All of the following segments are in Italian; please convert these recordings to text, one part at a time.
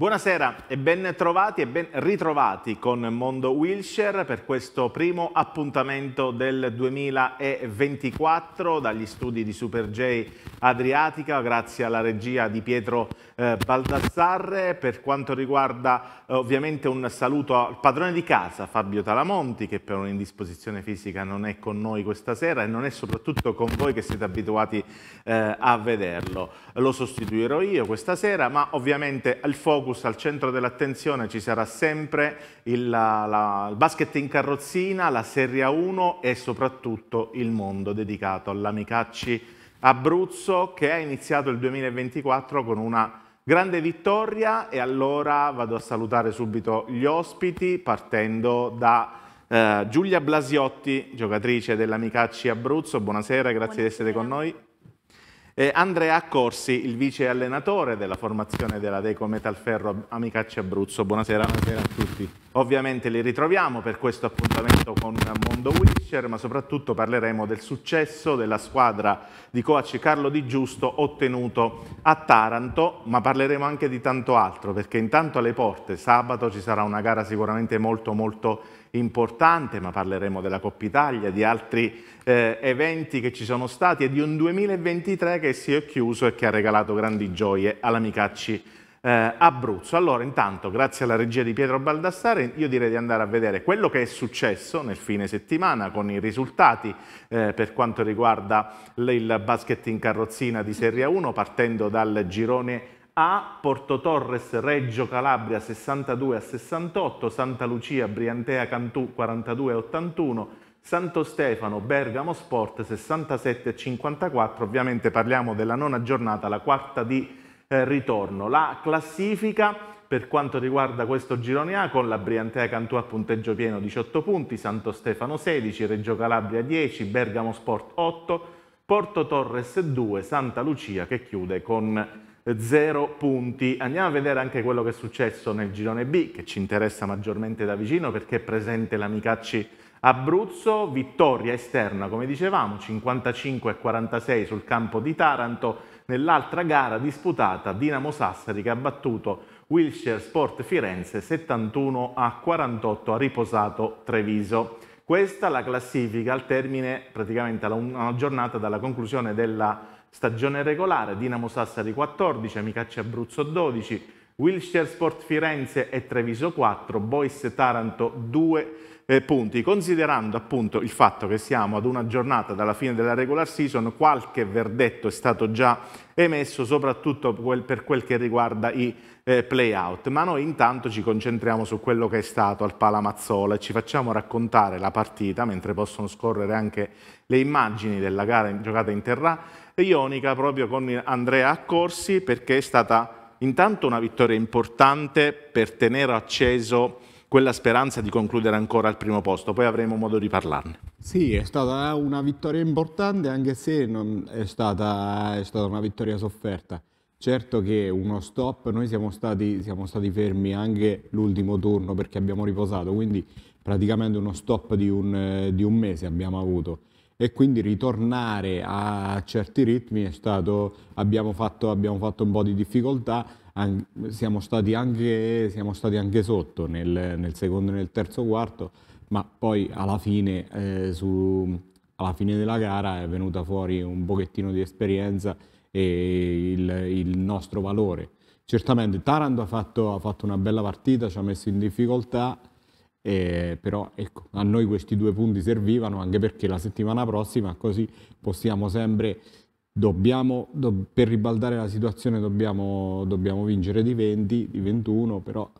Buonasera e ben trovati e ben ritrovati con Mondo Wilshire per questo primo appuntamento del 2024 dagli studi di Super J Adriatica, grazie alla regia di Pietro eh, Baldassarre, per quanto riguarda eh, ovviamente un saluto al padrone di casa Fabio Talamonti che per un'indisposizione fisica non è con noi questa sera e non è soprattutto con voi che siete abituati eh, a vederlo. Lo sostituirò io questa sera ma ovviamente al focus, al centro dell'attenzione ci sarà sempre il, la, la, il basket in carrozzina, la Serie 1 e soprattutto il mondo dedicato all'Amicacci Abruzzo che ha iniziato il 2024 con una Grande vittoria e allora vado a salutare subito gli ospiti partendo da eh, Giulia Blasiotti, giocatrice dell'Amicacci Abruzzo. Buonasera, grazie Buonasera. di essere con noi. Eh, Andrea Corsi, il vice allenatore della formazione della Deco Metalferro Amicacci Abruzzo. Buonasera. Buonasera. a tutti. Ovviamente li ritroviamo per questo appuntamento con Mondo Witcher, ma soprattutto parleremo del successo della squadra di coach Carlo Di Giusto ottenuto a Taranto, ma parleremo anche di tanto altro, perché intanto alle porte sabato ci sarà una gara sicuramente molto molto importante importante, ma parleremo della Coppa Italia, di altri eh, eventi che ci sono stati e di un 2023 che si è chiuso e che ha regalato grandi gioie all'Amicacci eh, Abruzzo. Allora, intanto, grazie alla regia di Pietro Baldassare, io direi di andare a vedere quello che è successo nel fine settimana con i risultati eh, per quanto riguarda il basket in carrozzina di Serie 1, partendo dal girone a, Porto Torres, Reggio Calabria 62 a 68, Santa Lucia, Briantea Cantù 42 a 81, Santo Stefano, Bergamo Sport 67 a 54, ovviamente parliamo della nona giornata, la quarta di eh, ritorno. La classifica per quanto riguarda questo girone A con la Briantea Cantù a punteggio pieno 18 punti, Santo Stefano 16, Reggio Calabria 10, Bergamo Sport 8, Porto Torres 2, Santa Lucia che chiude con 0 punti. Andiamo a vedere anche quello che è successo nel girone B, che ci interessa maggiormente da vicino perché è presente l'Amicacci Abruzzo, vittoria esterna come dicevamo, 55-46 sul campo di Taranto, nell'altra gara disputata Dinamo Sassari che ha battuto Wilshire Sport Firenze 71-48, ha riposato Treviso. Questa la classifica al termine, praticamente alla una giornata dalla conclusione della stagione regolare, Dinamo Sassari 14, Amicacci Abruzzo 12, Wilshire Sport Firenze e Treviso 4, Bois Taranto 2 eh, punti. Considerando appunto il fatto che siamo ad una giornata dalla fine della regular season, qualche verdetto è stato già emesso, soprattutto per quel che riguarda i eh, playout. Ma noi intanto ci concentriamo su quello che è stato al Palamazzola e ci facciamo raccontare la partita, mentre possono scorrere anche le immagini della gara giocata in terra ionica, proprio con Andrea Accorsi, perché è stata intanto una vittoria importante per tenere acceso quella speranza di concludere ancora al primo posto, poi avremo modo di parlarne. Sì, è stata una vittoria importante anche se è stata, è stata una vittoria sofferta. Certo che uno stop, noi siamo stati, siamo stati fermi anche l'ultimo turno perché abbiamo riposato, quindi praticamente uno stop di un, di un mese abbiamo avuto e quindi ritornare a certi ritmi è stato, abbiamo fatto, abbiamo fatto un po' di difficoltà, an, siamo, stati anche, siamo stati anche, sotto nel, nel secondo e nel terzo quarto, ma poi alla fine, eh, su, alla fine, della gara è venuta fuori un pochettino di esperienza e il, il nostro valore. Certamente Taranto ha fatto, ha fatto una bella partita, ci ha messo in difficoltà, eh, però ecco, a noi questi due punti servivano anche perché la settimana prossima così possiamo sempre dobbiamo, do, per ribaltare la situazione dobbiamo, dobbiamo, vincere di 20, di 21 però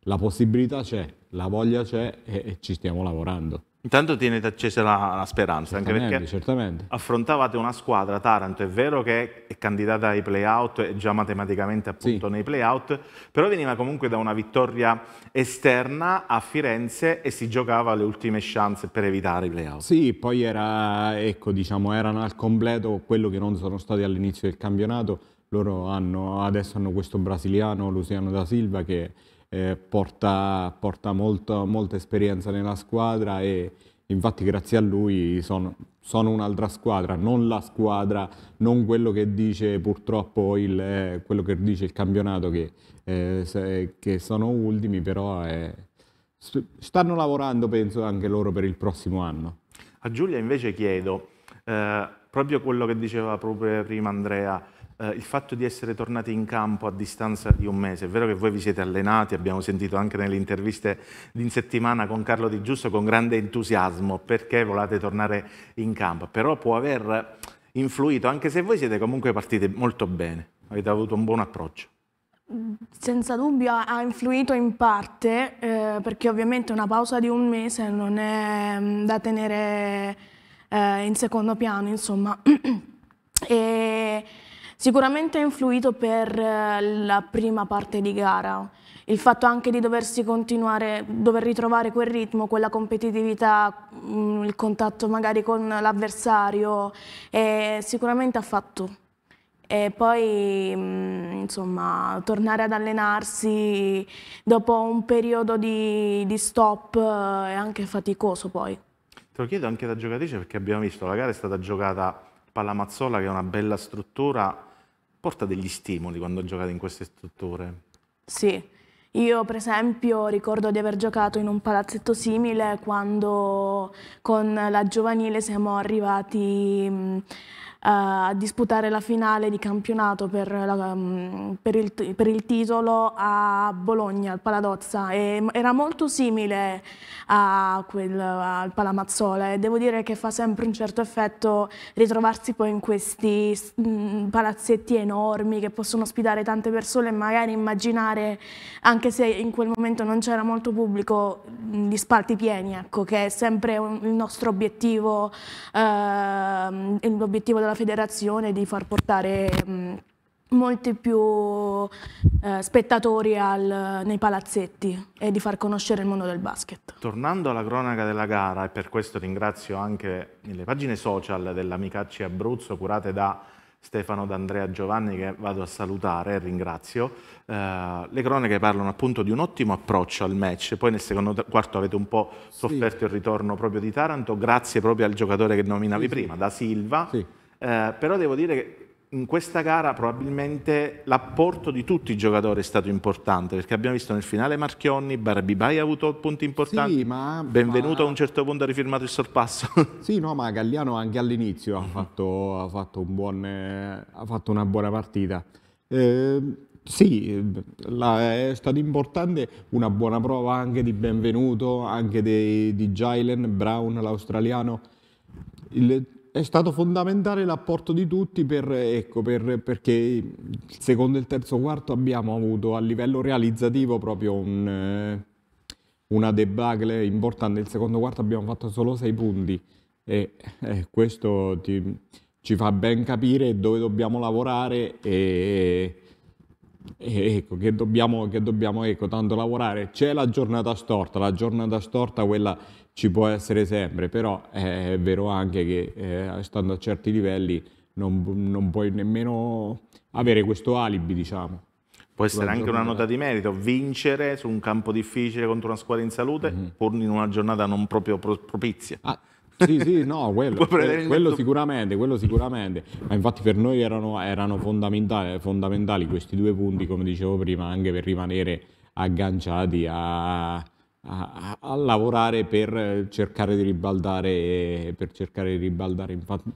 la possibilità c'è, la voglia c'è e, e ci stiamo lavorando Intanto tienete accesa la, la speranza, certamente, anche perché certamente. affrontavate una squadra, Taranto, è vero che è candidata ai playout, è già matematicamente appunto sì. nei playout, però veniva comunque da una vittoria esterna a Firenze e si giocava le ultime chance per evitare i playout. Sì, poi era, ecco, diciamo, erano al completo quello che non sono stati all'inizio del campionato, loro hanno, adesso hanno questo brasiliano, Luciano da Silva, che eh, porta, porta molto, molta esperienza nella squadra e infatti grazie a lui sono, sono un'altra squadra, non la squadra, non quello che dice purtroppo il, eh, quello che dice il campionato che, eh, se, che sono ultimi, però eh, stanno lavorando penso anche loro per il prossimo anno. A Giulia invece chiedo, eh, proprio quello che diceva proprio prima Andrea, eh, il fatto di essere tornati in campo a distanza di un mese, è vero che voi vi siete allenati, abbiamo sentito anche nelle interviste in settimana con Carlo Di Giusto con grande entusiasmo perché volate tornare in campo, però può aver influito, anche se voi siete comunque partiti molto bene, avete avuto un buon approccio. Senza dubbio ha influito in parte, eh, perché ovviamente una pausa di un mese non è mm, da tenere eh, in secondo piano, insomma. e Sicuramente ha influito per eh, la prima parte di gara, il fatto anche di doversi continuare, dover ritrovare quel ritmo, quella competitività, mm, il contatto magari con l'avversario, eh, sicuramente ha fatto. E poi, mm, insomma, tornare ad allenarsi dopo un periodo di, di stop eh, è anche faticoso poi. Te lo chiedo anche da giocatrice perché abbiamo visto la gara è stata giocata Pallamazzola che è una bella struttura porta degli stimoli quando giocate in queste strutture? Sì, io per esempio ricordo di aver giocato in un palazzetto simile quando con la giovanile siamo arrivati eh, a disputare la finale di campionato per, la, mm, per, il, per, il, titolo a Bologna, al Paladozza. E era molto simile quel, al Palamazzola e devo dire che fa sempre un certo effetto ritrovarsi poi in questi mh, mm, palazzetti enormi che possono ospitare tante persone e magari immaginare, anche se in quel momento non c'era molto pubblico, mm, gli spalti pieni, ecco, che è sempre un, il nostro obiettivo, eh, l'obiettivo della la federazione di far portare mh, mm, molti più eh, spettatori al, nei palazzetti e di far conoscere il mondo del basket. Tornando alla cronaca della gara, e per questo ringrazio anche le pagine social dell'Amicacci Abruzzo curate da Stefano D'Andrea Giovanni che vado a salutare e ringrazio. Eh, le cronache parlano appunto di un ottimo approccio al match, poi nel secondo quarto avete un po' sofferto sì. il ritorno proprio di Taranto, grazie proprio al giocatore che nominavi sì, prima, da Silva. Sì eh, però devo dire che in questa gara probabilmente l'apporto di tutti i giocatori è stato importante, perché abbiamo visto nel finale Marchionni, Barbibai ha avuto punti importanti, sì, ma, benvenuto ma... a un certo punto ha rifirmato il sorpasso. Sì, no, ma Galliano anche all'inizio ha, fatto, ha, fatto un buon, ha fatto una buona partita. Eh, sì, la, è stata importante una buona prova anche di Benvenuto, anche di Jalen, Brown, l'australiano. Il, è stato fondamentale l'apporto di tutti per, ecco, per, perché il secondo e il terzo quarto abbiamo avuto a livello realizzativo proprio un, eh, una debacle importante. Il secondo quarto abbiamo fatto solo sei punti e eh, questo ti, ci fa ben capire dove dobbiamo lavorare e, e ecco, che dobbiamo, che dobbiamo ecco, tanto lavorare. C'è la giornata storta, la giornata storta quella ci può essere sempre, però eh, è vero anche che eh, stando a certi livelli non, non, puoi nemmeno avere questo alibi, diciamo. Può essere anche una nota di merito, vincere su un campo difficile contro una squadra in salute, mm -hmm. pur in una giornata non proprio propizia. Ah, sì, sì, no, quello, eh, quello, quello, sicuramente, quello sicuramente, ma infatti per noi erano, erano fondamentali, fondamentali questi due punti, come dicevo prima, anche per rimanere agganciati a, a, a, lavorare per eh, cercare di ribaldare, eh, per cercare di ribaldare infatti,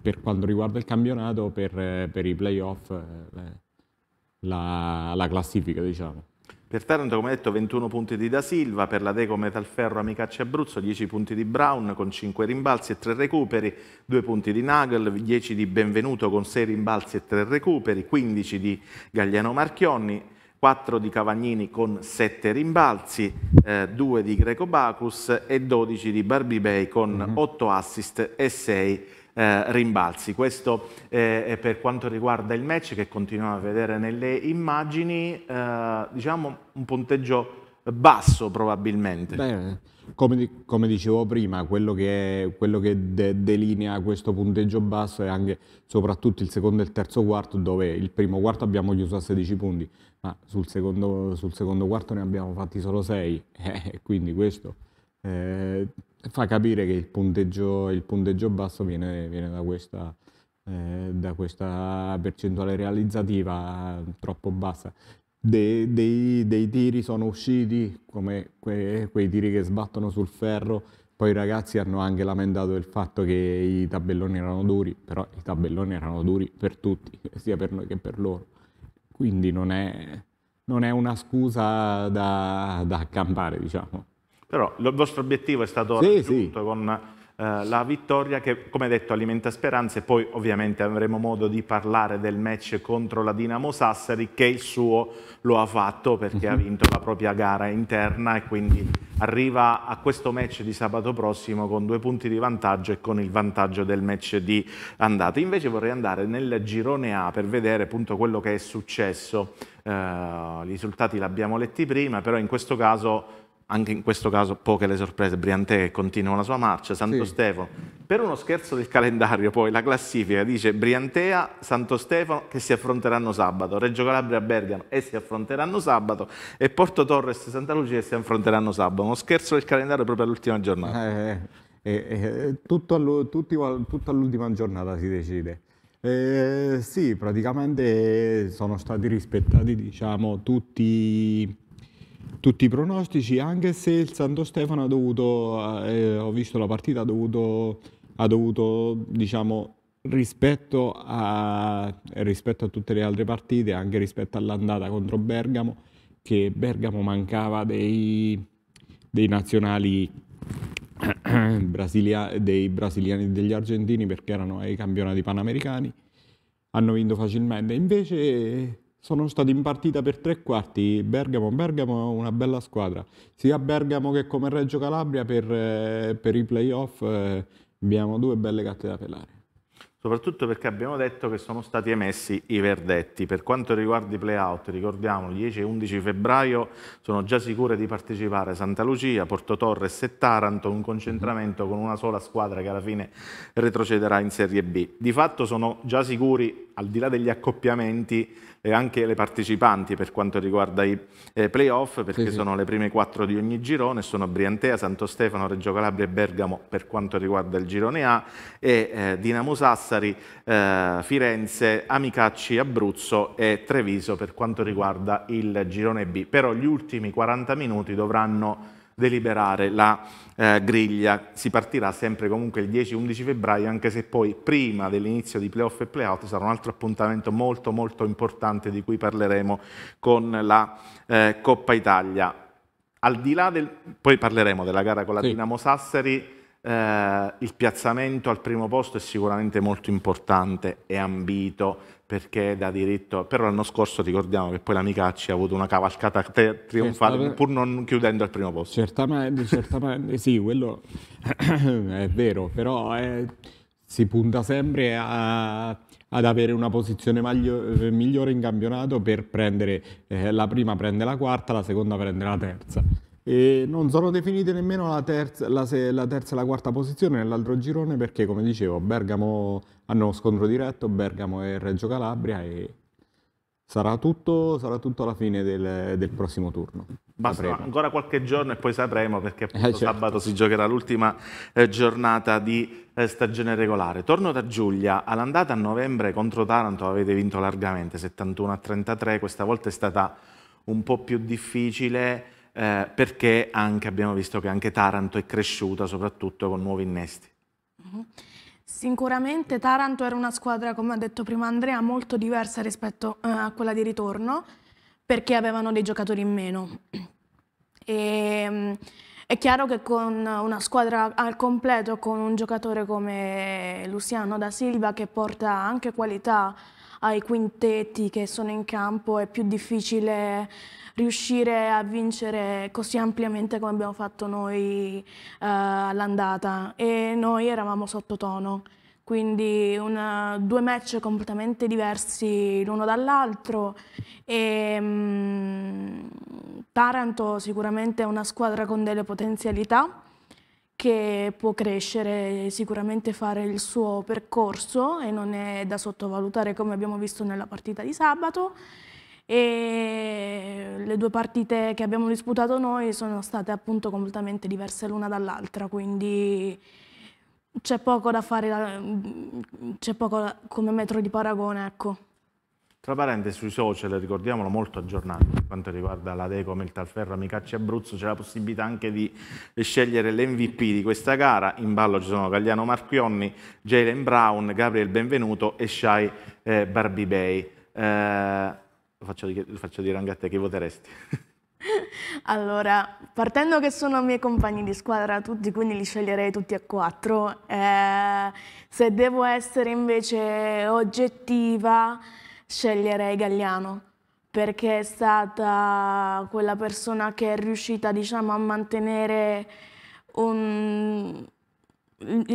per quanto riguarda il campionato, per, eh, per i playoff, la, la classifica diciamo. Per Taranto, come detto, 21 punti di Da Silva, per la Deco Metalferro Amicaccia Abruzzo, 10 punti di Brown con 5 rimbalzi e 3 recuperi, 2 punti di Nagel, 10 di Benvenuto con 6 rimbalzi e 3 recuperi, 15 di Gagliano Marchionni, 4 di Cavagnini con 7 rimbalzi, eh, 2 di Greco Bacus e 12 di Barbie Bay con mm -hmm. 8 assist e 6 eh, rimbalzi. Questo eh, per quanto riguarda il match che continuiamo a vedere nelle immagini, eh, diciamo un punteggio basso probabilmente. Beh, come, come, dicevo prima, quello che, è, quello che de delinea questo punteggio basso è anche soprattutto il secondo e il terzo quarto, dove il primo quarto abbiamo chiuso a 16 punti, ma sul secondo, sul secondo quarto ne abbiamo fatti solo 6, eh, quindi questo eh, fa capire che il punteggio, il punteggio basso viene, viene da, questa, eh, da, questa, percentuale realizzativa troppo bassa. De, dei, dei, tiri sono usciti come que, quei tiri che sbattono sul ferro, poi i ragazzi hanno anche lamentato il fatto che i tabelloni erano duri, però i tabelloni erano duri per tutti, sia per noi che per loro. Quindi non è, non è una scusa da, da accampare, diciamo. Però il vostro obiettivo è stato sì, raggiunto sì. con eh, la vittoria che, come detto, alimenta speranze. Poi ovviamente avremo modo di parlare del match contro la Dinamo Sassari che il suo lo ha fatto perché ha mhm. vinto la propria gara interna e quindi arriva a questo match di sabato prossimo con due punti di vantaggio e con il vantaggio del match di andata. Invece vorrei andare nel girone A per vedere appunto quello che è successo. Uh, I risultati li abbiamo letti prima, però in questo caso anche in questo caso poche le sorprese, Briantè continua la sua marcia, Santo sì. Stefano. Per uno scherzo del calendario poi la classifica dice Briantea, Santo Stefano che si affronteranno sabato, Reggio Calabria, Bergamo e si affronteranno sabato e Porto Torres e Santa Lucia che si affronteranno sabato. Uno scherzo del calendario proprio all'ultima giornata. Eh, eh, eh, eh tutto, all'ultima giornata si decide. Eh, sì, praticamente sono stati rispettati diciamo, tutti tutti i pronostici, anche se il Santo Stefano ha dovuto, eh, eh, ho visto la partita, ha dovuto, ha dovuto diciamo, rispetto a, rispetto a tutte le altre partite, anche rispetto all'andata contro Bergamo, che Bergamo mancava dei, dei nazionali brasilia, dei brasiliani e degli argentini perché erano ai campionati panamericani, hanno vinto facilmente. Invece sono stati in partita per tre quarti. Bergamo, Bergamo è una bella squadra, sia Bergamo che come Reggio Calabria per, eh, per i playoff eh, abbiamo due belle carte da pelare. Soprattutto perché abbiamo detto che sono stati emessi i verdetti. Per quanto riguarda i playout, ricordiamo, il 10 e 11 febbraio sono già sicure di partecipare Santa Lucia, Porto Torres e Taranto, un concentramento con una sola squadra che alla fine retrocederà in Serie B. Di fatto sono già sicuri, al di là degli accoppiamenti, e anche le partecipanti per quanto riguarda i eh, playoff, perché sì, sono le prime quattro di ogni girone, sono Briantea, Santo Stefano, Reggio Calabria e Bergamo per quanto riguarda il girone A e eh, Dinamo Sassari, eh, Firenze, Amicacci, Abruzzo e Treviso per quanto riguarda il girone B. Però gli ultimi 40 minuti dovranno deliberare la eh, griglia. Si partirà sempre comunque il 10-11 febbraio, anche se poi prima dell'inizio di playoff e playout sarà un altro appuntamento molto molto importante di cui parleremo con la eh, Coppa Italia. Al di là del... poi parleremo della gara con la sì. Dinamo Sassari, eh, il piazzamento al primo posto è sicuramente molto importante e ambito perché da diritto, però l'anno scorso ricordiamo che poi l'Amicacci ha avuto una cavalcata trionfale Certamente... pur non chiudendo al primo posto. Certamente, certamente sì, quello è vero, però è, eh, si punta sempre a ad avere una posizione migliore in campionato per prendere eh, la prima prende la quarta, la seconda prende la terza. E non sono definite nemmeno la terza, la, se, la terza e la quarta posizione nell'altro girone perché, come dicevo, Bergamo hanno scontro diretto, Bergamo e Reggio Calabria e sarà tutto, sarà tutto alla fine del, del prossimo turno. Basta ancora qualche giorno e poi sapremo perché appunto eh, certo. sabato si giocherà l'ultima eh, giornata di eh, stagione regolare. Torno da Giulia, all'andata a novembre contro Taranto avete vinto largamente 71 a 33, questa volta è stata un po' più difficile eh, perché anche, abbiamo visto che anche Taranto è cresciuta soprattutto con nuovi innesti. Mm -hmm. Sicuramente Taranto era una squadra, come ha detto prima Andrea, molto diversa rispetto eh, a quella di ritorno perché avevano dei giocatori in meno. E, mm, è chiaro che con una squadra al completo, con un giocatore come Luciano da Silva che porta anche qualità ai quintetti che sono in campo, è più difficile riuscire a vincere così ampiamente come abbiamo fatto noi uh, all'andata e noi eravamo sottotono. Quindi una, due match completamente diversi l'uno dall'altro e um, Taranto sicuramente è una squadra con delle potenzialità che può crescere, sicuramente fare il suo percorso e non è da sottovalutare come abbiamo visto nella partita di sabato e le due partite che abbiamo disputato noi sono state appunto completamente diverse l'una dall'altra, quindi c'è poco da fare, c'è poco come metro di paragone, ecco. Tra parentesi, sui social, ricordiamolo, molto aggiornati per quanto riguarda la Deco, Meltalferra, Micacci Abruzzo, c'è la possibilità anche di scegliere l'MVP di questa gara. In ballo ci sono Gagliano Marchionni, Jalen Brown, Gabriel Benvenuto e Shai eh, Bay. Eh, faccio, faccio dire anche a te, chi voteresti? Allora, partendo che sono miei compagni di squadra tutti, quindi li sceglierei tutti e quattro. Eh, se devo essere invece oggettiva, sceglierei Galliano, perché è stata quella persona che è riuscita, diciamo, a mantenere un,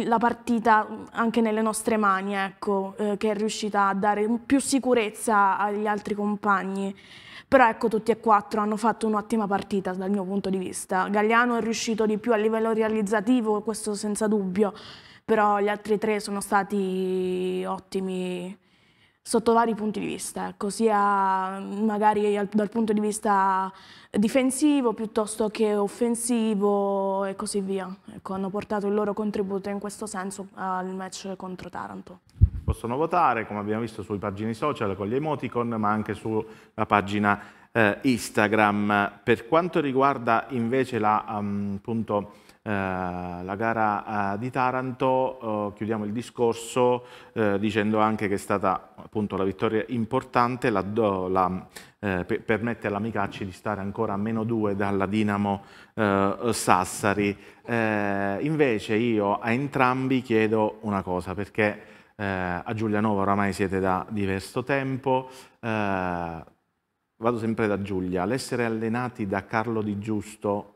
la partita anche nelle nostre mani, ecco, eh, che è riuscita a dare più sicurezza agli altri compagni. Però ecco, tutti e quattro hanno fatto un'ottima partita dal mio punto di vista. Galliano è riuscito di più a livello realizzativo, questo senza dubbio, però gli altri tre sono stati ottimi sotto vari punti di vista, ecco, sia magari dal punto di vista difensivo piuttosto che offensivo, e così via. Ecco, hanno portato il loro contributo in questo senso al match contro Taranto. Possono votare, come abbiamo visto, sui pagine social con gli emoticon, ma anche sulla pagina eh, Instagram. Per quanto riguarda invece la, um, appunto, eh, la gara eh, di Taranto, eh, chiudiamo il discorso dicendo anche che è stata appunto la vittoria importante, la, la, eh, permette alla di stare ancora a meno due dalla Dinamo eh, Sassari. Eh, invece io a entrambi chiedo una cosa, perché a Giulianova oramai siete da diverso tempo, vado sempre da Giulia, l'essere allenati da Carlo Di Giusto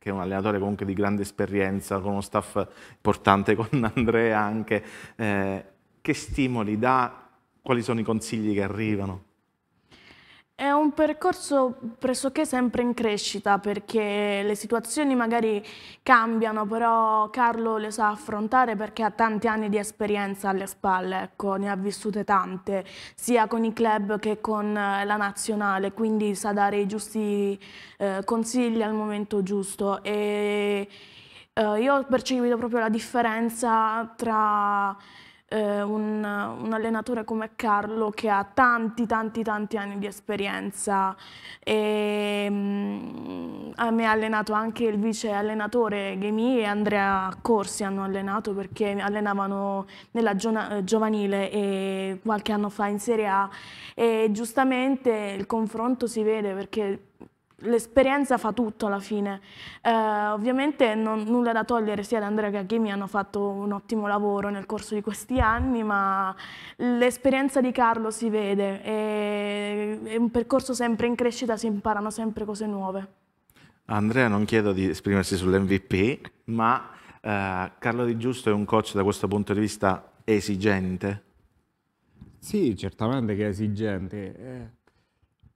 che è un allenatore comunque di grande esperienza, con uno staff importante, con Andrea anche, eh, che stimoli dà, quali sono i consigli che arrivano? È un percorso pressoché sempre in crescita perché le situazioni magari cambiano, però Carlo le sa affrontare perché ha tanti anni di esperienza alle spalle, ecco, ne ha vissute tante, sia con i club che con eh, la nazionale, quindi sa dare i giusti eh, consigli al momento giusto. E, eh, io ho percepito proprio la differenza tra eh, un, un, allenatore come Carlo che ha tanti tanti tanti anni di esperienza e mh, mm, a me ha allenato anche il vice allenatore Ghemi e Andrea Corsi hanno allenato perché allenavano nella eh, giovanile e qualche anno fa in Serie A e giustamente il confronto si vede perché l'esperienza fa tutto alla fine. Eh, ovviamente non, nulla da togliere sia ad Andrea che a Ghemi hanno fatto un ottimo lavoro nel corso di questi anni, ma l'esperienza di Carlo si vede, è, è un percorso sempre in crescita, si imparano sempre cose nuove. Andrea non chiedo di esprimersi sull'MVP, ma eh, Carlo Di Giusto è un coach da questo punto di vista esigente? Sì, certamente che è esigente. Eh.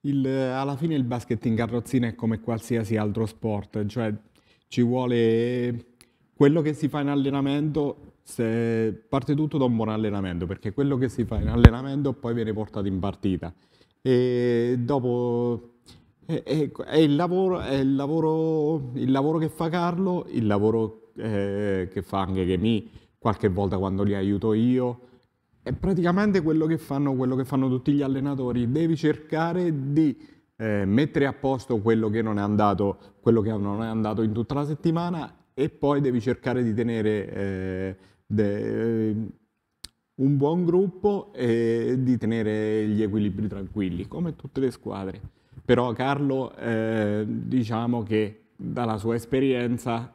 Il, eh, alla fine il basket in carrozzina è come qualsiasi altro sport, cioè ci vuole quello che si fa in allenamento parte tutto da un buon allenamento, perché quello che si fa in allenamento poi viene portato in partita. E dopo è, è, è, il, lavoro, è il, lavoro, il, lavoro, che fa Carlo, il lavoro eh, che fa anche Chemi, qualche volta quando li aiuto io, è praticamente quello che fanno, quello che fanno tutti gli allenatori, devi cercare di eh, mettere a posto quello che, non è andato, quello che non è andato in tutta la settimana e poi devi cercare di tenere eh, de, eh, un buon gruppo e di tenere gli equilibri tranquilli, come tutte le squadre. Però Carlo, eh, diciamo che dalla sua esperienza,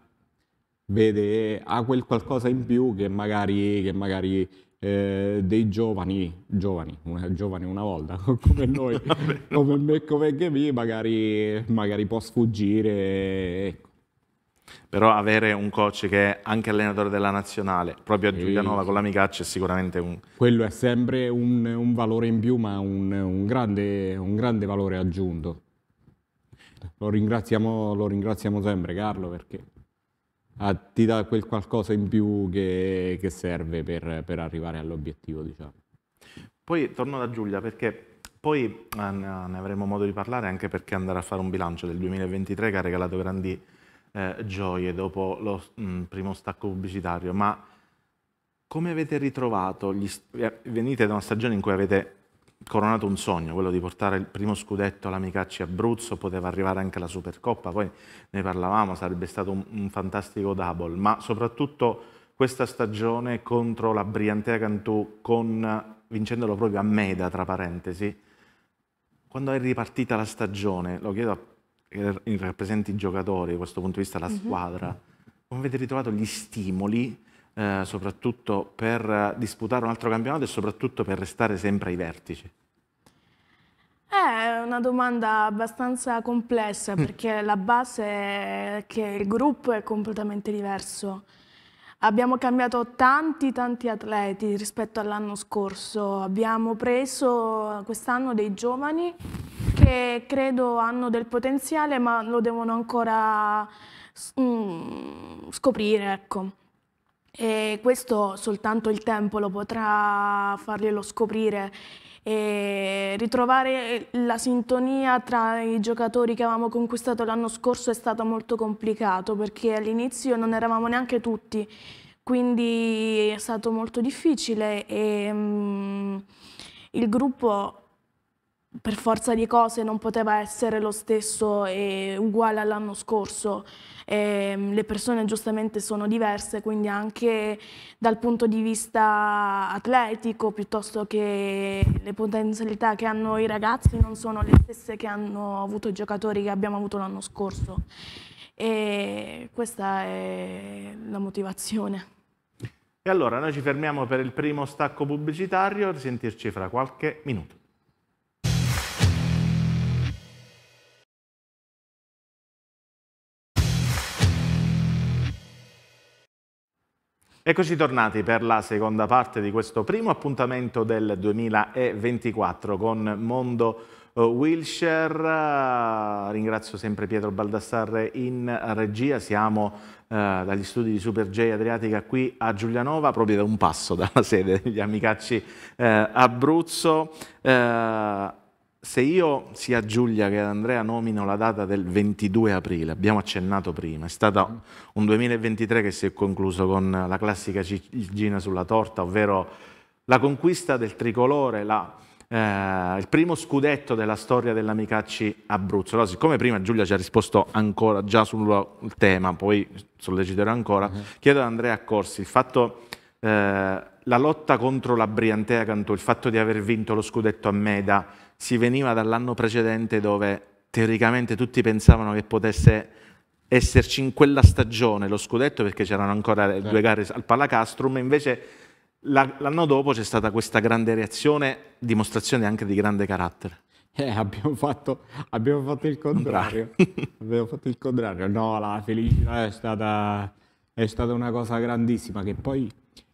vede, ha quel qualcosa in più che magari, che magari eh, dei giovani, giovani, una, giovane una volta, come noi, come me, come Gaby, magari, magari può sfuggire. Ecco. Però avere un coach che è anche allenatore della nazionale, proprio a Giulianova con l'amicaccia, è sicuramente un... Quello è sempre un, un valore in più, ma un, un, grande, un grande valore aggiunto. Lo ringraziamo, lo ringraziamo sempre Carlo perché a, ah, ti dà quel qualcosa in più che, che serve per, per arrivare all'obiettivo, diciamo. Poi torno da Giulia perché poi eh, ne avremo modo di parlare anche perché andare a fare un bilancio del 2023 che ha regalato grandi eh, gioie dopo lo mh, mm, primo stacco pubblicitario, ma come avete ritrovato, gli, eh, venite da una stagione in cui avete coronato un sogno, quello di portare il primo scudetto all'Amicacci Abruzzo, poteva arrivare anche la Supercoppa, poi ne parlavamo, sarebbe stato un, un fantastico double, ma soprattutto questa stagione contro la Briantea Cantù, con, vincendolo proprio a Meda, tra parentesi, quando è ripartita la stagione, lo chiedo ai er, rappresenti i giocatori, da questo punto di vista la mhm. squadra, mm -hmm. come avete ritrovato gli stimoli eh, soprattutto per disputare un altro campionato e soprattutto per restare sempre ai vertici? Eh, è una domanda abbastanza complessa mm. perché la base è che il gruppo è completamente diverso. Abbiamo cambiato tanti tanti atleti rispetto all'anno scorso, abbiamo preso quest'anno dei giovani che credo hanno del potenziale ma lo devono ancora mm, scoprire. Ecco. E questo soltanto il tempo lo potrà farglielo scoprire e ritrovare la sintonia tra i giocatori che avevamo conquistato l'anno scorso è stato molto complicato perché all'inizio non eravamo neanche tutti, quindi è stato molto difficile e um, il gruppo per forza di cose non poteva essere lo stesso e uguale all'anno scorso. E ehm, le persone giustamente sono diverse, quindi anche dal punto di vista atletico, piuttosto che le potenzialità che hanno i ragazzi non sono le stesse che hanno avuto i giocatori che abbiamo avuto l'anno scorso. E questa è la motivazione. E allora noi ci fermiamo per il primo stacco pubblicitario, risentirci fra qualche minuto. Eccoci tornati per la seconda parte di questo primo appuntamento del 2024 con Mondo eh, Wilshire. Eh, ringrazio sempre Pietro Baldassarre in regia. Siamo eh, dagli studi di Super J Adriatica qui a Giulianova, proprio da un passo dalla sede degli Amicacci eh, Abruzzo. Eh, se io sia Giulia che Andrea nomino la data del 22 aprile, abbiamo accennato prima, è stato un 2023 che si è concluso con la classica cigina sulla torta, ovvero la conquista del tricolore, la, eh, il primo scudetto della storia dell'Amicacci Abruzzo. Allora, siccome prima Giulia ci ha risposto ancora già sul tema, poi solleciterò ancora, uh mhm. -huh. chiedo ad Andrea Corsi il fatto... Eh, la lotta contro la Briantea Cantù, il fatto di aver vinto lo scudetto a Meda, si veniva dall'anno precedente dove teoricamente tutti pensavano che potesse esserci in quella stagione lo scudetto perché c'erano ancora sì. due certo. gare al Palacastrum, invece l'anno dopo c'è stata questa grande reazione, dimostrazione anche di grande carattere. Eh, abbiamo, fatto, abbiamo fatto il contrario. abbiamo fatto il contrario. No, la felicità è stata, è stata una cosa grandissima che poi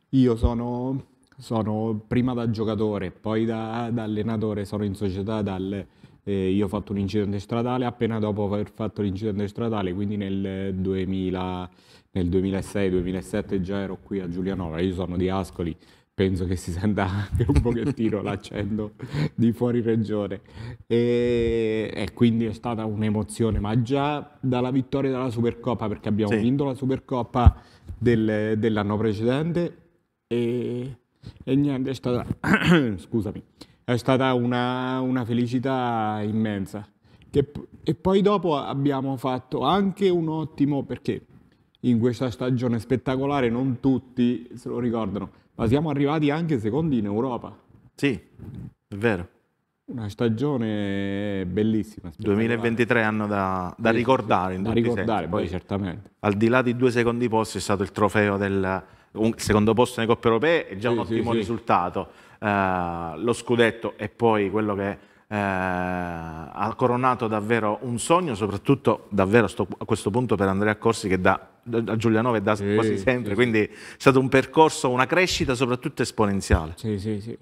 io sono sono prima da giocatore, poi da, da allenatore, sono in società dal, eh, io ho fatto un incidente stradale appena dopo aver fatto l'incidente stradale, quindi nel, nel 2006-2007 già ero qui a Giulianova, io sono di Ascoli, penso che si senta anche un pochettino l'accento di fuori regione e, e, quindi è stata un'emozione, ma già dalla vittoria della Supercoppa, perché abbiamo sì. vinto la Supercoppa del, dell'anno precedente e e niente, è stata, scusami, è stata una, una felicità immensa. Che, e poi dopo abbiamo fatto anche un ottimo, perché in questa stagione spettacolare non tutti se lo ricordano, ma siamo arrivati anche secondi in Europa. Sì, è vero. Una stagione bellissima. 2023 anno da, da ricordare. da ricordare, poi, poi certamente. Al di là di due secondi posti è stato il trofeo del, comunque secondo posto nelle coppe europee è già sì, un ottimo sì, risultato. Uh, lo scudetto è poi quello che uh, ha coronato davvero un sogno, soprattutto davvero sto, a questo punto per Andrea Corsi che da, da Giulianova è da sì, quasi sempre, sì, quindi è stato un percorso, una crescita soprattutto esponenziale. Sì, sì, sì.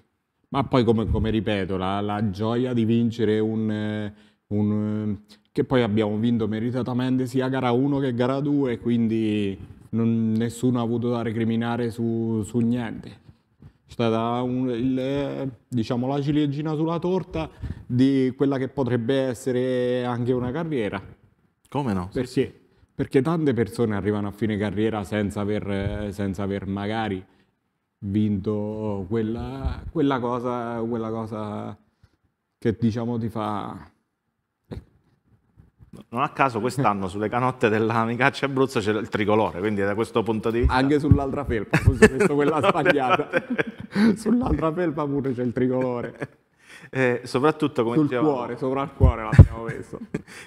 Ma poi come, come ripeto, la, la, gioia di vincere un, un... che poi abbiamo vinto meritatamente sia gara 1 che gara 2, quindi non, nessuno ha avuto da recriminare su, su niente. È stata un, il, diciamo, la ciliegina sulla torta di quella che potrebbe essere anche una carriera. Come no? Perché? Perché tante persone arrivano a fine carriera senza aver, senza aver magari vinto quella, quella, cosa, quella cosa che diciamo ti fa non a caso quest'anno sulle canotte della Micaccia Abruzzo c'è il tricolore, quindi da questo punto di vista... Anche sull'altra felpa, forse questo quella esatto. sbagliata. sull'altra felpa pure c'è il tricolore. Eh, soprattutto come Sul dicevamo, cuore, sopra il cuore l'abbiamo messo.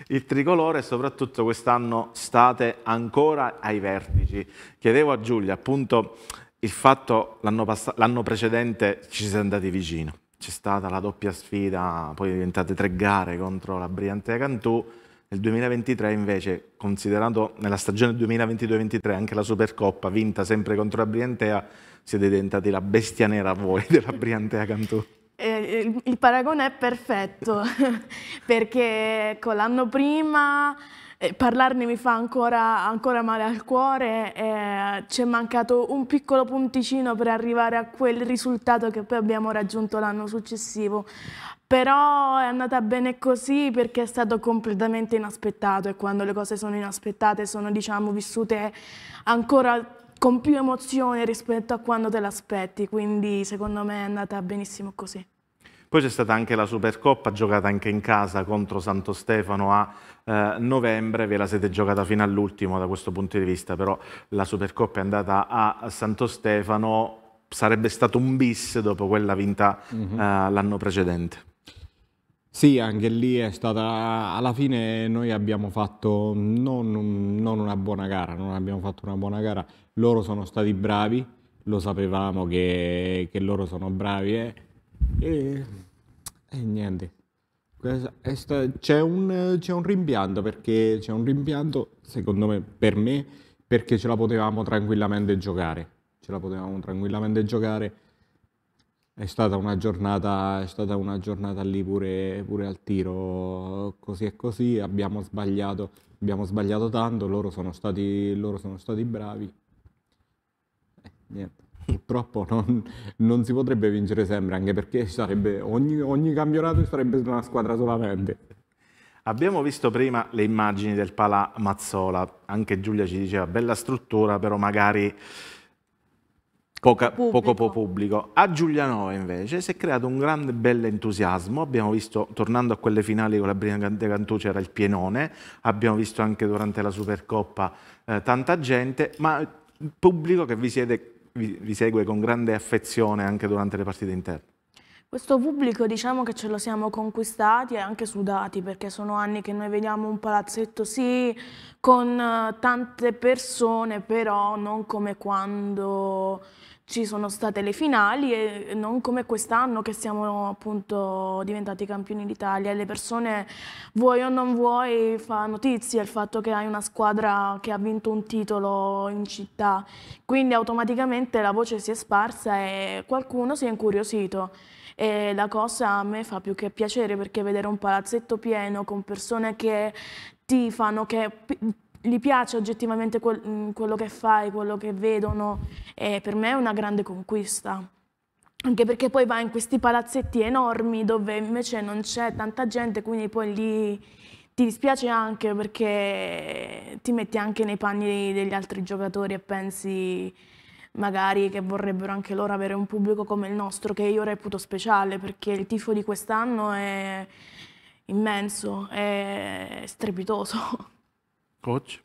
il tricolore soprattutto quest'anno state ancora ai vertici. Chiedevo a Giulia appunto il fatto l'anno precedente ci siete andati vicino. C'è stata la doppia sfida, poi diventate tre gare contro la Briantea Cantù nel 2023 invece, considerando nella stagione 2022-23 anche la Supercoppa vinta sempre contro la Briantea, siete diventati la bestia nera voi della Briantea Cantù. Eh, il, paragone è perfetto, perché l'anno prima eh, parlarne mi fa ancora, ancora male al cuore, eh, ci è mancato un piccolo punticino per arrivare a quel risultato che poi abbiamo raggiunto l'anno successivo. Però è andata bene così perché è stato completamente inaspettato e quando le cose sono inaspettate sono diciamo vissute ancora con più emozione rispetto a quando te l'aspetti, quindi secondo me è andata benissimo così. Poi c'è stata anche la Supercoppa giocata anche in casa contro Santo Stefano a eh, novembre, ve la siete giocata fino all'ultimo da questo punto di vista, però la Supercoppa è andata a Santo Stefano, sarebbe stato un bis dopo quella vinta mm -hmm. eh, l'anno precedente. Sì, anche lì è stata, alla fine noi abbiamo fatto non, non una buona gara, non abbiamo fatto una buona gara, loro sono stati bravi, lo sapevamo che, che loro sono bravi eh. e, e niente. è sta- C'è un, c'è un rimpianto perché c'è un rimpianto, secondo me, per me, perché ce la potevamo tranquillamente giocare. Ce la potevamo tranquillamente giocare è stata una giornata, è stata una giornata lì pure, pure al tiro, così e così, abbiamo sbagliato, abbiamo sbagliato tanto, loro sono stati, loro sono stati bravi. Eh, niente purtroppo non, non, si potrebbe vincere sempre, anche perché sarebbe, ogni, ogni, campionato sarebbe una squadra solamente. Abbiamo visto prima le immagini del Pala Mazzola, anche Giulia ci diceva bella struttura, però magari Poca, pubblico. poco pubblico. A Giulianova invece si è creato un grande bel entusiasmo, abbiamo visto, tornando a quelle finali con la Brigante Cantù c'era il pienone, abbiamo visto anche durante la Supercoppa eh, tanta gente, ma il pubblico che vi, siede, vi, vi segue con grande affezione anche durante le partite interne. Questo pubblico diciamo che ce lo siamo conquistati e anche sudati perché sono anni che noi vediamo un palazzetto sì con eh, tante persone però non come quando ci sono state le finali e non come quest'anno che siamo appunto diventati campioni d'Italia. Le persone, vuoi o non vuoi, fa notizia il fatto che hai una squadra che ha vinto un titolo in città. Quindi automaticamente la voce si è sparsa e qualcuno si è incuriosito. E la cosa a me fa più che piacere perché vedere un palazzetto pieno con persone che tifano, che gli piace oggettivamente quel, mm, quello che fai, quello che vedono e per me è una grande conquista. Anche perché poi va in questi palazzetti enormi dove invece non c'è tanta gente, quindi poi lì ti dispiace anche perché ti metti anche nei panni degli altri giocatori e pensi magari che vorrebbero anche loro avere un pubblico come il nostro, che io reputo speciale perché il tifo di quest'anno è immenso, è strepitoso. Coach?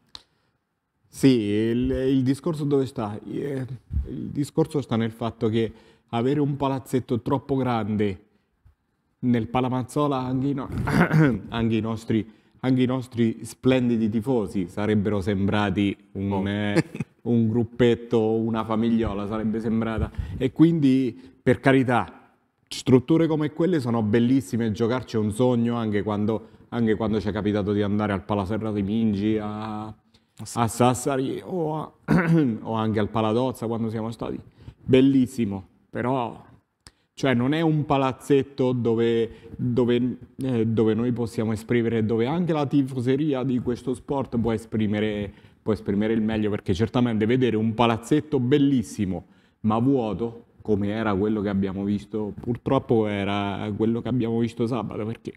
Sì, il, il discorso dove sta? Eh, il discorso sta nel fatto che avere un palazzetto troppo grande nel Palamazzola anche, no, anche, i nostri, anche i, nostri, splendidi tifosi sarebbero sembrati un, oh. eh, un, gruppetto, una famigliola sarebbe sembrata. E quindi, per carità, strutture come quelle sono bellissime, giocarci è un sogno anche quando anche quando ci è capitato di andare al Palaserra di Mingi, a, a Sassari o, a, o anche al Paladozza quando siamo stati. Bellissimo, però cioè non è un palazzetto dove, dove, eh, dove, noi possiamo esprimere, dove anche la tifoseria di questo sport può esprimere, può esprimere, il meglio, perché certamente vedere un palazzetto bellissimo ma vuoto, come era quello che abbiamo visto, purtroppo era quello che abbiamo visto sabato, perché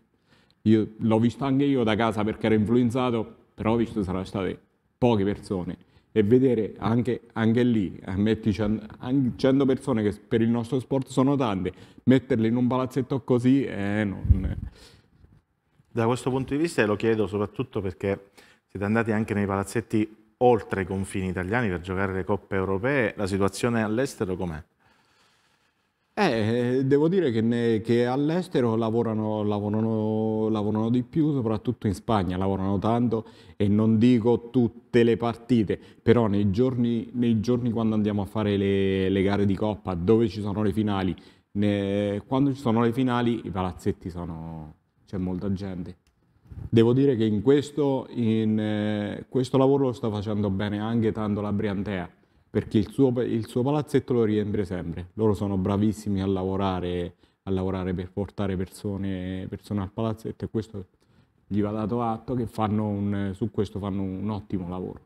io l'ho visto anche io da casa perché ero influenzato, però ho visto che saranno state poche persone. E vedere anche, anche lì, eh, metti 100 persone che per il nostro sport sono tante, metterle in un palazzetto così, eh, non... Eh. Da questo punto di vista, e lo chiedo soprattutto perché siete andati anche nei palazzetti oltre i confini italiani per giocare le coppe europee, la situazione all'estero com'è? Eh, devo dire che, ne, che all'estero lavorano, lavorano, lavorano, di più, soprattutto in Spagna lavorano tanto e non dico tutte le partite, però nei giorni, nei giorni quando andiamo a fare le, le, gare di coppa, dove ci sono le finali, ne, quando ci sono le finali i palazzetti sono... c'è molta gente. Devo dire che in questo, in, eh, questo lavoro lo sta facendo bene anche tanto la Briantea perché il suo, il suo palazzetto lo riempie sempre. Loro sono bravissimi a lavorare, a lavorare per portare persone, persone, al palazzetto e questo gli va dato atto che un, su questo fanno un ottimo lavoro.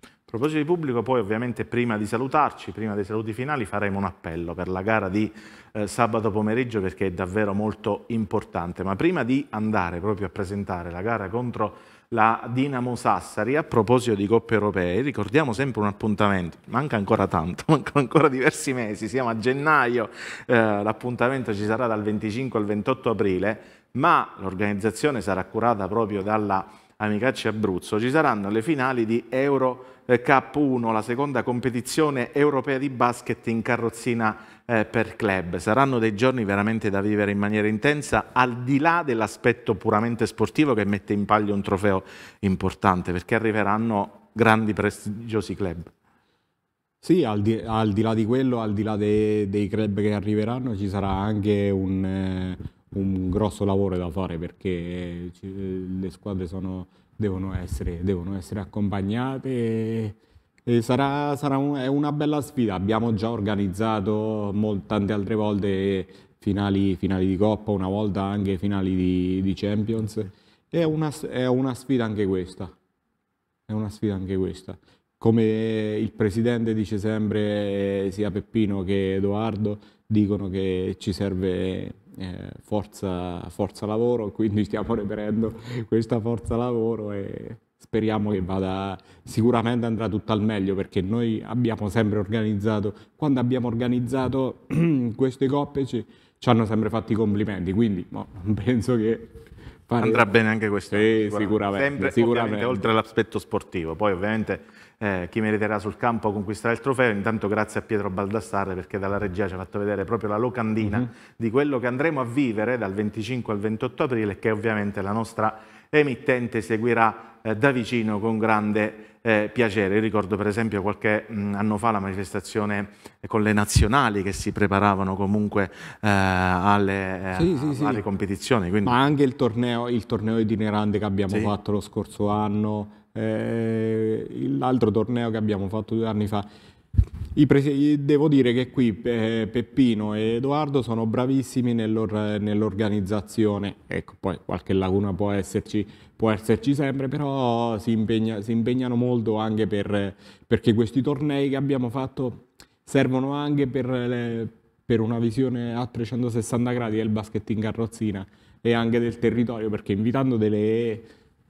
A proposito di pubblico, poi ovviamente prima di salutarci, prima dei saluti finali, faremo un appello per la gara di eh, sabato pomeriggio perché è davvero molto importante. Ma prima di andare proprio a presentare la gara contro la Dinamo Sassari, a proposito di coppe europee, ricordiamo sempre un appuntamento, manca ancora tanto, mancano ancora diversi mesi, siamo a gennaio, eh, l'appuntamento ci sarà dal 25 al 28 aprile, ma l'organizzazione sarà curata proprio dalla Amicacci Abruzzo, ci saranno le finali di Euro K1, eh, la seconda competizione europea di basket in carrozzina eh, per club. Saranno dei giorni veramente da vivere in maniera intensa, al di là dell'aspetto puramente sportivo che mette in palio un trofeo importante, perché arriveranno grandi prestigiosi club. Sì, al di, al di là di quello, al di là de, dei club che arriveranno, ci sarà anche un, eh, un grosso lavoro da fare perché eh, le squadre sono devono essere, devono essere accompagnate. E, e sarà, sarà un, una bella sfida. Abbiamo già organizzato molt, tante altre volte finali, finali, di Coppa, una volta anche finali di, di Champions. È una, è una sfida anche questa. È una sfida anche questa come il presidente dice sempre, eh, sia Peppino che Edoardo, dicono che ci serve eh, forza, forza lavoro, quindi stiamo reperendo questa forza lavoro e speriamo che vada, sicuramente andrà tutto al meglio perché noi abbiamo sempre organizzato, quando abbiamo organizzato queste coppe ci, ci hanno sempre fatto i complimenti, quindi no, penso che Andrà bene anche questo. Sì, eh, sicuramente. sicuramente. sicuramente. oltre all'aspetto sportivo, poi ovviamente eh, chi meriterà sul campo conquistare il trofeo. Intanto grazie a Pietro Baldassarre perché dalla regia ci ha fatto vedere proprio la locandina mm -hmm. di quello che andremo a vivere dal 25 al 28 aprile che ovviamente la nostra emittente seguirà eh, da vicino con grande eh, piacere. Io ricordo per esempio qualche mh, anno fa la manifestazione con le nazionali che si preparavano comunque eh, alle, eh, sì, a, sì, alle, competizioni. Quindi... Ma anche il torneo, il torneo itinerante che abbiamo fatto lo scorso anno eh, l'altro torneo che abbiamo fatto due anni fa. Devo dire che qui eh, Peppino e Edoardo sono bravissimi nell'organizzazione, ecco poi qualche lacuna può esserci, può esserci sempre, però si, impegna, si impegnano molto anche per, perché questi tornei che abbiamo fatto servono anche per, le, per una visione a 360 gradi del basket in carrozzina e anche del territorio, perché invitando delle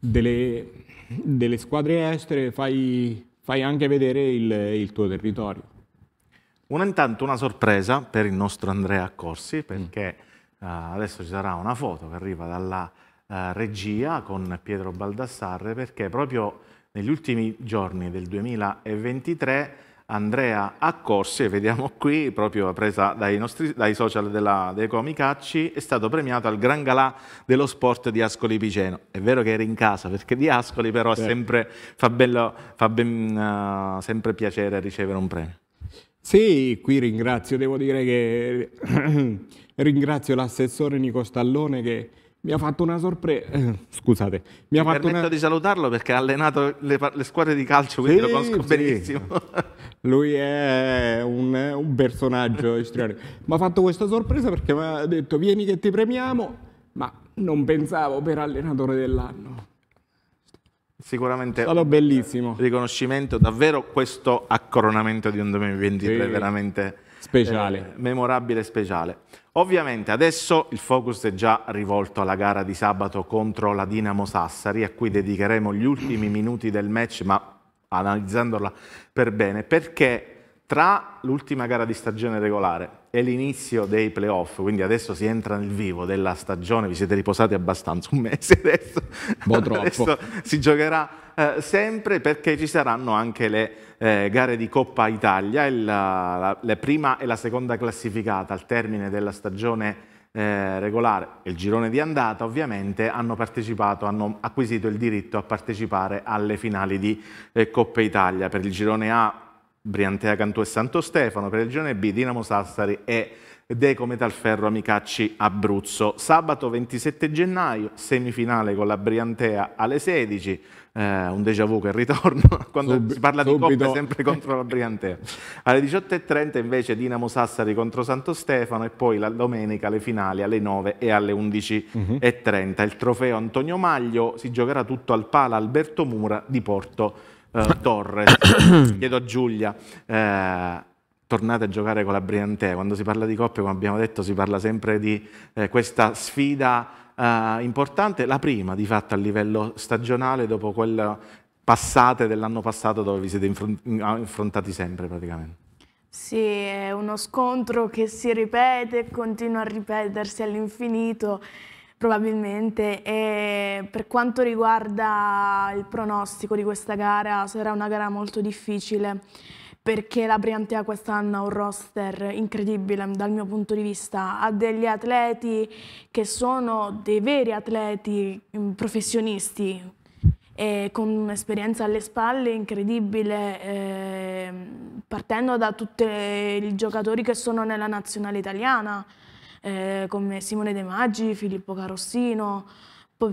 delle, delle squadre estere fai, fai anche vedere il, il, tuo territorio. Una intanto una sorpresa per il nostro Andrea Corsi perché mm. uh, adesso ci sarà una foto che arriva dalla uh, regia con Pietro Baldassarre perché proprio negli ultimi giorni del 2023 Andrea Accorsi, vediamo qui, proprio presa dai, nostri, dai social della, dei Comicacci, è stato premiato al Gran Galà dello sport di Ascoli Piceno. È vero che era in casa, perché di Ascoli però sempre, fa, bello, fa ben, uh, sempre piacere ricevere un premio. Sì, qui ringrazio, devo dire che ringrazio l'assessore Nico Stallone che mi ha fatto una sorpresa. Eh, scusate, mi ha mi fatto una... di salutarlo perché ha allenato le, le squadre di calcio, quindi sì, lo conosco sì. benissimo. Lui è un, un personaggio estremamente. mi ha fatto questa sorpresa perché mi ha detto: Vieni che ti premiamo, ma non pensavo per allenatore dell'anno. Sicuramente stato bellissimo. riconoscimento, davvero questo accoronamento di un 2023 sì. veramente speciale. Eh, memorabile e speciale. Ovviamente adesso il focus è già rivolto alla gara di sabato contro la Dinamo Sassari, a cui dedicheremo gli ultimi minuti del match, ma analizzandola per bene, perché tra l'ultima gara di stagione regolare e l'inizio dei playoff, quindi adesso si entra nel vivo della stagione, vi siete riposati abbastanza un mese adesso, adesso si giocherà eh, sempre perché ci saranno anche le eh, gare di Coppa Italia, il, la, la, prima e la seconda classificata al termine della stagione eh, regolare il girone di andata ovviamente hanno partecipato, hanno acquisito il diritto a partecipare alle finali di eh, Coppa Italia. Per il girone A Briantea Cantù e Santo Stefano, per il girone B Dinamo Sassari e Deco Metalferro Amicacci Abruzzo. Sabato 27 gennaio, semifinale con la Briantea alle 16, eh, un déjà vu che ritorno quando Sub, si parla subito. di coppe sempre contro la Briantea. Alle 18.30 invece Dinamo Sassari contro Santo Stefano e poi la domenica le finali alle 9 e alle 11.30. Mm -hmm. Il trofeo Antonio Maglio si giocherà tutto al Pala Alberto Mura di Porto eh, Torres. Chiedo a Giulia. Eh, tornate a giocare con la Briantea. Quando si parla di coppe, come abbiamo detto, si parla sempre di eh, questa sfida eh, importante, la prima di fatto a livello stagionale dopo quella passata dell'anno passato dove vi siete affrontati ah, sempre praticamente. Sì, è uno scontro che si ripete, e continua a ripetersi all'infinito probabilmente e per quanto riguarda il pronostico di questa gara sarà una gara molto difficile perché la Briantea quest'anno ha un roster incredibile dal mio punto di vista, ha degli atleti che sono dei veri atleti mm, professionisti e con un'esperienza alle spalle incredibile, eh, partendo da tutti i giocatori che sono nella nazionale italiana, eh, come Simone De Maggi, Filippo Carossino,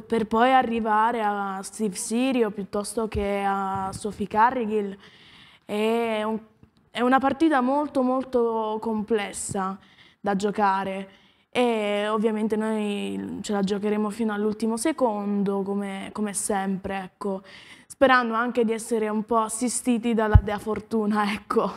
per poi arrivare a Steve Sirio piuttosto che a Sophie Carrigill è, un, è una partita molto molto complessa da giocare e ovviamente noi ce la giocheremo fino all'ultimo secondo, come, come sempre, ecco. sperando anche di essere un po' assistiti dalla Dea Fortuna, ecco,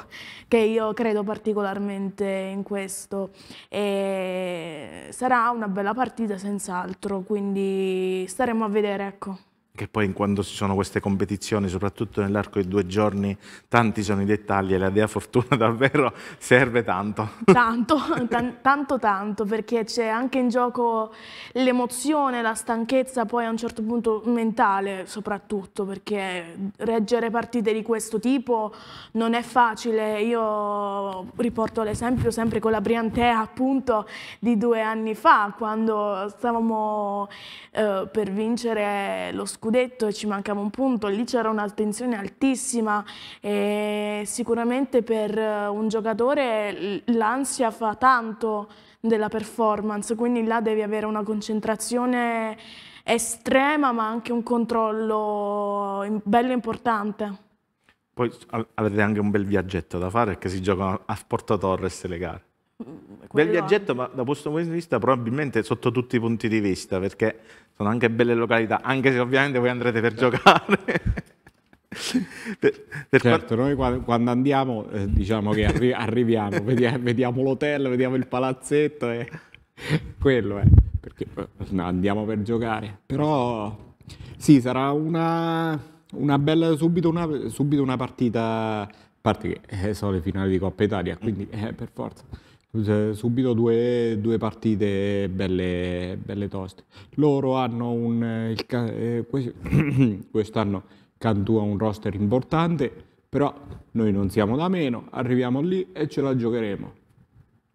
che io credo particolarmente in questo. E sarà una bella partita senz'altro, quindi staremo a vedere. Ecco che poi quando ci sono queste competizioni, soprattutto nell'arco di due giorni, tanti sono i dettagli e la Dea Fortuna davvero serve tanto. Tanto, t- tanto, tanto, perché c'è anche in gioco l'emozione, la stanchezza poi a un certo punto mentale soprattutto, perché reggere partite di questo tipo non è facile. Io riporto l'esempio sempre con la Briantea appunto di due anni fa, quando stavamo eh, per vincere lo scopo scudetto e ci mancava un punto, lì c'era una tensione altissima e sicuramente per eh, un giocatore l'ansia fa tanto della performance, quindi là devi avere una concentrazione estrema ma anche un controllo bello importante. Poi avete anche un bel viaggetto da fare perché si giocano a Porto Torres le gare. Bel mm, mm, mm. viaggetto, ma da questo punto di vista probabilmente sotto tutti i punti di vista, perché sono anche belle località, anche se ovviamente voi andrete per certo. giocare. per, per certo, noi quando, andiamo eh, diciamo che arri arriviamo, vediamo, vediamo l'hotel, vediamo il palazzetto e quello è, perché eh, no, andiamo per giocare. Però sì, sarà una, una bella, subito una, subito una partita, a parte che eh, sono le finali di Coppa Italia, quindi eh, per forza subito due, due partite belle, belle, toste. Loro hanno un, eh, il, eh, quest'anno Cantù ha un roster importante, però noi non siamo da meno, arriviamo lì e ce la giocheremo.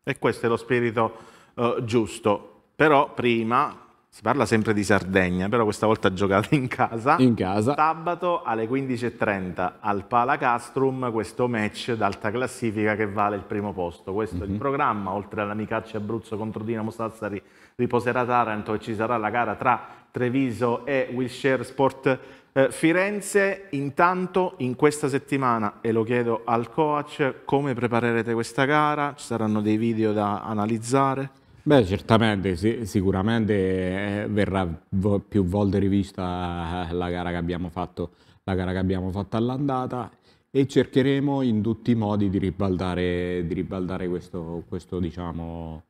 E questo è lo spirito uh, giusto. Però prima si parla sempre di Sardegna, però questa volta giocate in casa. In casa. Sabato alle 15.30 al Pala Castrum, questo match d'alta classifica che vale il primo posto. Questo mm -hmm. è il mhm. programma, oltre all'amicaccia Abruzzo contro Dinamo Sassari, riposerà Taranto e ci sarà la gara tra Treviso e Wilshire Sport eh, Firenze. Intanto in questa settimana, e lo chiedo al coach, come preparerete questa gara? Ci saranno dei video da analizzare? Beh, certamente, sì, sicuramente eh, verrà vo più volte rivista eh, la gara che abbiamo fatto, fatto all'andata e cercheremo in tutti i modi di ribaltare, di ribaltare questo, questo, diciamo,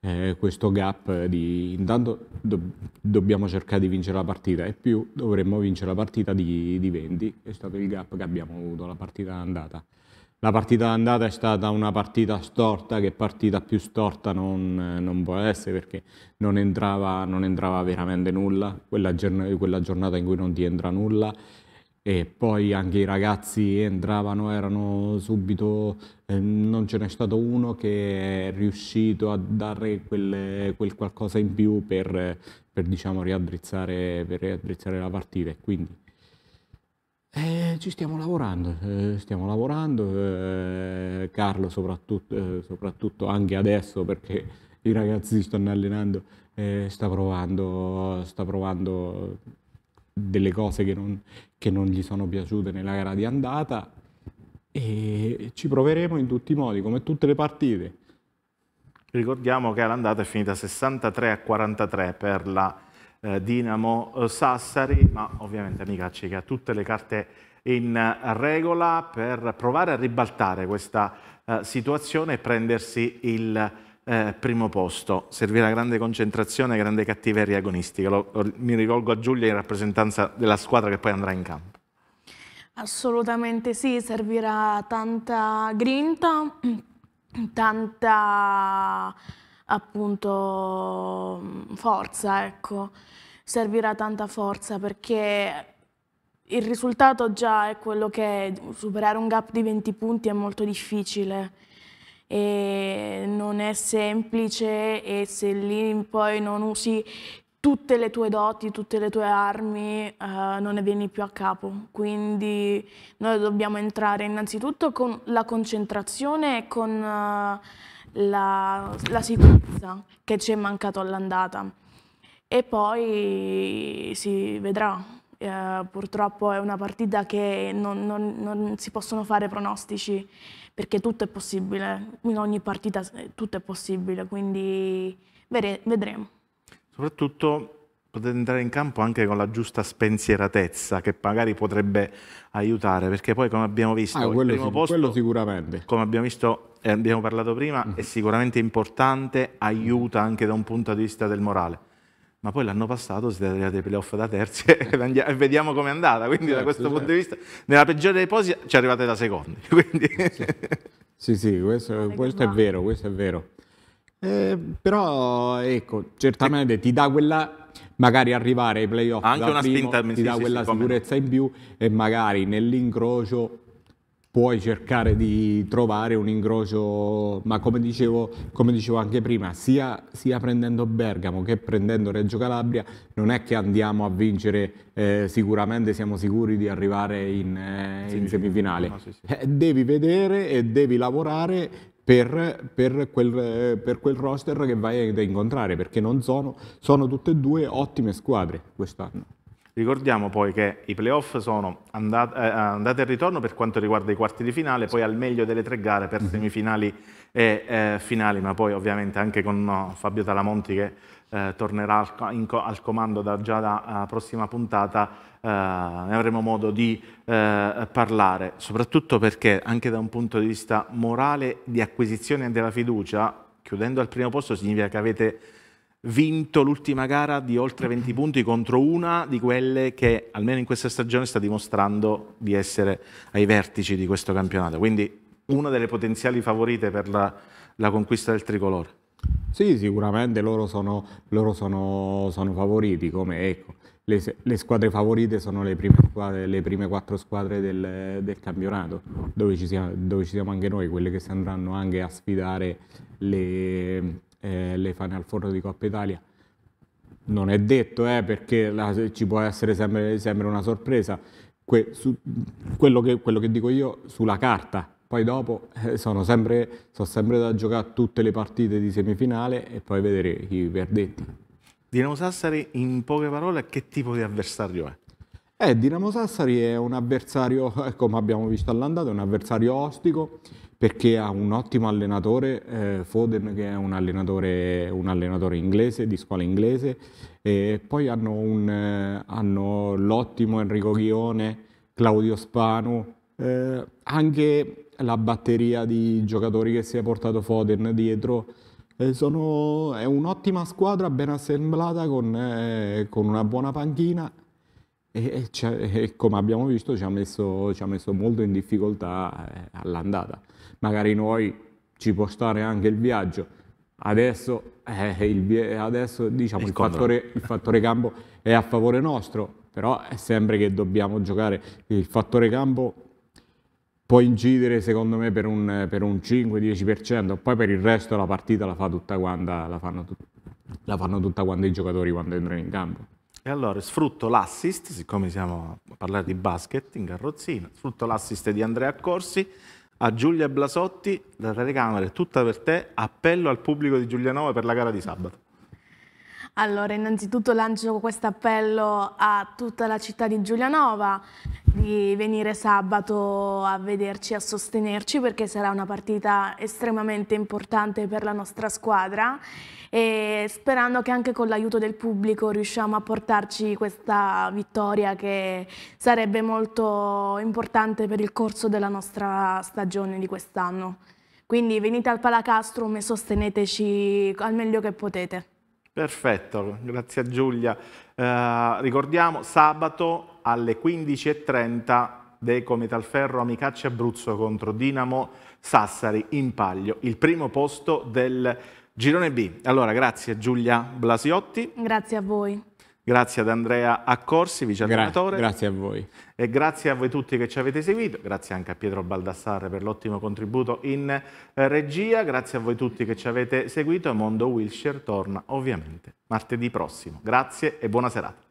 eh, questo, gap di intanto do, dobbiamo cercare di vincere la partita e più dovremmo vincere la partita di, di 20, è stato il gap che abbiamo avuto la partita andata. La partita d'andata è stata una partita storta, che partita più storta non, non può essere perché non entrava, non entrava veramente nulla, quella, quella giornata in cui non ti entra nulla e poi anche i ragazzi entravano, erano subito, eh, non ce n'è stato uno che è riuscito a dare quel, quel qualcosa in più per, per diciamo, riaddrizzare, per riaddrizzare la partita. Quindi eh, ci stiamo lavorando, eh, stiamo lavorando, eh, Carlo soprattutto, eh, soprattutto, anche adesso perché i ragazzi si stanno allenando, eh, sta provando, sta, provando, delle cose che non, che non gli sono piaciute nella gara di andata e ci proveremo in tutti i modi, come tutte le partite. Ricordiamo che l'andata è finita 63 a 43 per la eh, Dinamo eh, Sassari, ma ovviamente Amicacci che ha tutte le carte in regola per provare a ribaltare questa eh, situazione e prendersi il eh, primo posto. Servirà grande concentrazione, grande cattiveria agonistica. Lo, lo, mi rivolgo a Giulia in rappresentanza della squadra che poi andrà in campo. Assolutamente sì, servirà tanta grinta, tanta appunto forza, ecco. Servirà tanta forza perché il risultato già è quello che è. superare un gap di 20 punti è molto difficile e non è semplice e se lì poi non usi tutte le tue doti, tutte le tue armi, eh, non ne vieni più a capo. Quindi noi dobbiamo entrare innanzitutto con la concentrazione e con... Eh, la, la sicurezza che ci è mancato all'andata. E poi si vedrà, eh, purtroppo è una partita che non, non, non, si possono fare pronostici perché tutto è possibile, in ogni partita eh, tutto è possibile, quindi vedremo. Soprattutto potete entrare in campo anche con la giusta spensieratezza che magari potrebbe aiutare, perché poi come abbiamo visto, ah, quello, sicur posto, quello, sicuramente. Come abbiamo visto e abbiamo parlato prima, mm. è sicuramente importante, aiuta anche da un punto di vista del morale. Ma poi l'anno passato siete arrivati ai playoff da terzi e vediamo com'è andata. Quindi, certo, da questo certo. punto di certo. vista, nella peggiore dei posi ci arrivate da secondi. Quindi... Sì, sì, sì questo, questo è vero, questo è vero. Eh, però ecco, certamente ti dà quella magari arrivare ai playoff anche una primo, spinta, ti dà sì, quella sì, sicurezza in più e magari nell'incrocio puoi cercare di trovare un incrocio, ma come dicevo, come dicevo anche prima, sia, sia, prendendo Bergamo che prendendo Reggio Calabria, non è che andiamo a vincere, eh, sicuramente siamo sicuri di arrivare in, eh, in semifinale. No, sì, sì. Eh, devi vedere e devi lavorare per, per, quel, per, quel, roster che vai ad incontrare, perché sono, sono, tutte e due ottime squadre quest'anno. Ricordiamo poi che i playoff sono andata, eh, e ritorno per quanto riguarda i quarti di finale, poi al meglio delle tre gare per mhm. semifinali e eh, finali, ma poi ovviamente anche con Fabio Talamonti che eh, tornerà al, in, al comando da, già dalla eh, prossima puntata, eh, ne avremo modo di eh, parlare, soprattutto perché anche da un punto di vista morale di acquisizione della fiducia, chiudendo al primo posto significa che avete vinto l'ultima gara di oltre 20 punti contro una di quelle che almeno in questa stagione sta dimostrando di essere ai vertici di questo campionato, quindi una delle potenziali favorite per la, la conquista del tricolore. Sì, sicuramente loro sono, loro sono, sono favoriti, come ecco, le, le, squadre favorite sono le prime, squadre, le prime quattro squadre del, del campionato, dove ci, siamo, dove ci, siamo, anche noi, quelle che si andranno anche a sfidare le, eh, le Final Four di Coppa Italia. Non è detto, eh, perché la, ci può essere sempre, sempre una sorpresa. Que, su, quello, che, quello, che, dico io sulla carta, poi dopo eh, sono, sempre, sono sempre da giocare tutte le partite di semifinale e poi vedere i verdetti. Dinamo Sassari, in poche parole, che tipo di avversario è? Eh, Dinamo Sassari è un avversario, eh, come abbiamo visto all'andata, è un avversario ostico perché ha un ottimo allenatore, eh, Foden che è un allenatore, un allenatore, inglese, di scuola inglese, e poi hanno, eh, hanno l'ottimo Enrico Ghione, Claudio Spanu, eh, anche la batteria di giocatori che si è portato Foden dietro eh, sono, è un'ottima squadra ben assemblata con, eh, con una buona panchina e, e, e, come abbiamo visto ci ha messo, ci ha messo molto in difficoltà eh, all'andata. Magari noi ci può stare anche il viaggio, adesso, eh, il, adesso diciamo, il, fattore, il fattore campo è a favore nostro, però è sempre che dobbiamo giocare il fattore campo può incidere secondo me per un, per un 5-10%, poi per il resto la partita la, fa tutta quanta, la, fanno, la fanno tutta quanta i giocatori quando entrano in campo. E allora sfrutto l'assist, siccome siamo a parlare di basket in carrozzina, sfrutto l'assist di Andrea Corsi a Giulia Blasotti, la telecamera è tutta per te, appello al pubblico di Giulianova per la gara di sabato. Allora, innanzitutto lancio questo appello a tutta la città di Giulianova di venire sabato a vederci, a sostenerci perché sarà una partita estremamente importante per la nostra squadra e sperando che anche con l'aiuto del pubblico riusciamo a portarci questa vittoria che sarebbe molto importante per il corso della nostra stagione di quest'anno. Quindi venite al Palacastrum e sosteneteci al meglio che potete. Perfetto, grazie a Giulia. Eh, ricordiamo sabato alle 15.30 Deco Metalferro Amicacci Abruzzo contro Dinamo Sassari in Paglio, il primo posto del Girone B. Allora, grazie Giulia Blasiotti. Grazie a voi. Grazie ad Andrea Accorsi, vice allenatore. Gra grazie a voi. E grazie a voi tutti che ci avete seguito, grazie anche a Pietro Baldassarre per l'ottimo contributo in eh, regia, grazie a voi tutti che ci avete seguito. Mondo Wilshire torna ovviamente martedì prossimo. Grazie e buona serata.